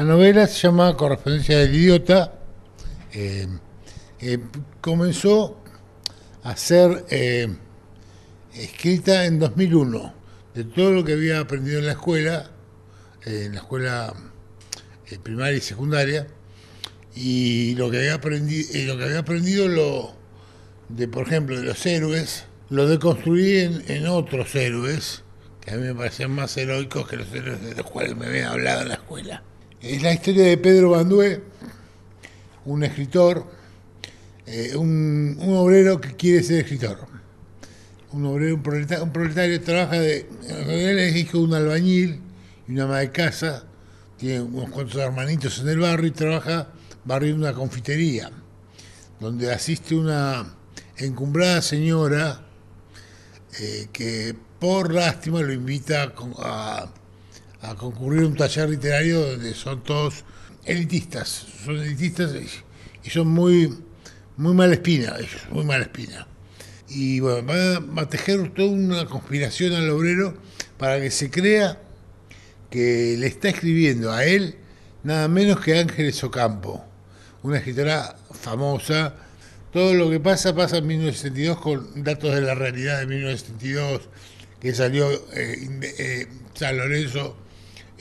La novela se llama Correspondencia del Idiota. Eh, eh, comenzó a ser eh, escrita en 2001. De todo lo que había aprendido en la escuela, en la escuela primaria y secundaria, y lo que había aprendido, lo de, por ejemplo, de los héroes, lo deconstruí en, en otros héroes, que a mí me parecían más heroicos que los héroes de los cuales me habían hablado en la escuela. Es la historia de Pedro Bandué, un escritor, eh, un, obrero que quiere ser escritor. Un obrero, un proletario, trabaja de. En es hijo de un albañil y una ama de casa, tiene unos cuantos hermanitos en el barrio y trabaja barriendo una confitería, donde asiste una encumbrada señora eh, que por lástima lo invita a a concurrir a un taller literario donde son todos elitistas, son elitistas y, son muy, muy mala espina, ellos, muy mala espina. Y bueno, va a, tejer toda una conspiración al obrero para que se crea que le está escribiendo a él nada menos que Ángeles Ocampo, una escritora famosa. Todo lo que pasa pasa en 1972 con datos de la realidad de 1972 que salió eh, eh, San Lorenzo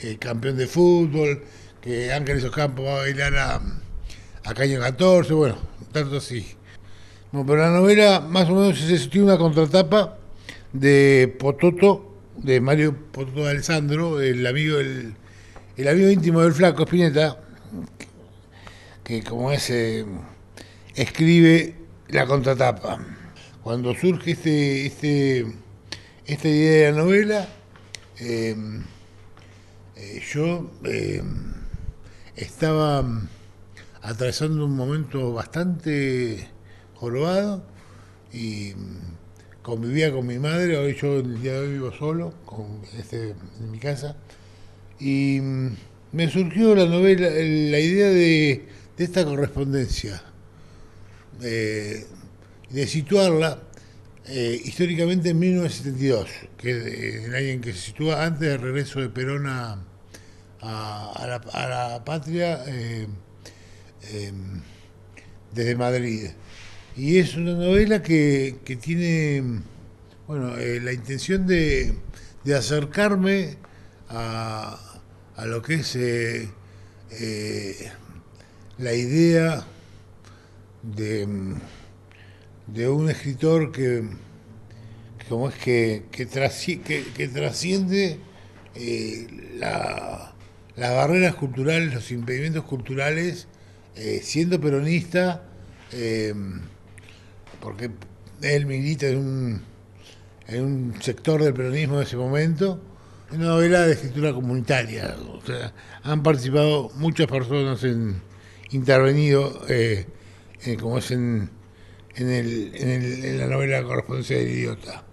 eh, campeón de fútbol, que Ángeles campos va a bailar a, Caño 14, bueno, tanto así. Bueno, pero la novela más o menos es, una contratapa de Pototo, de Mario Pototo de Alessandro, el amigo, el, el amigo íntimo del flaco Spinetta, que, como es, eh, escribe la contratapa. Cuando surge este, este, esta idea de la novela, eh, eh, yo eh, estaba mm, atravesando un momento bastante jorobado y mm, convivía con mi madre, hoy yo el día de hoy vivo solo este, en mi casa, y mm, me surgió la novela, la idea de, esta correspondencia, eh, de situarla históricamente en 1972, que es el año en que se sitúa antes del regreso de Perón a, a, la, patria eh, eh, desde Madrid. Y es una novela que, tiene eh, la intención de, acercarme a, a, lo que es la idea de, de un escritor que, como es que, que, trasciende, la, las barreras culturales, los impedimentos culturales, eh, siendo peronista, eh, porque él milita en un, en un sector del peronismo en ese momento, en una novela de escritura comunitaria. han participado muchas personas en intervenido, eh, como es en, en, el, en, el, en la novela Correspondencia del Idiota.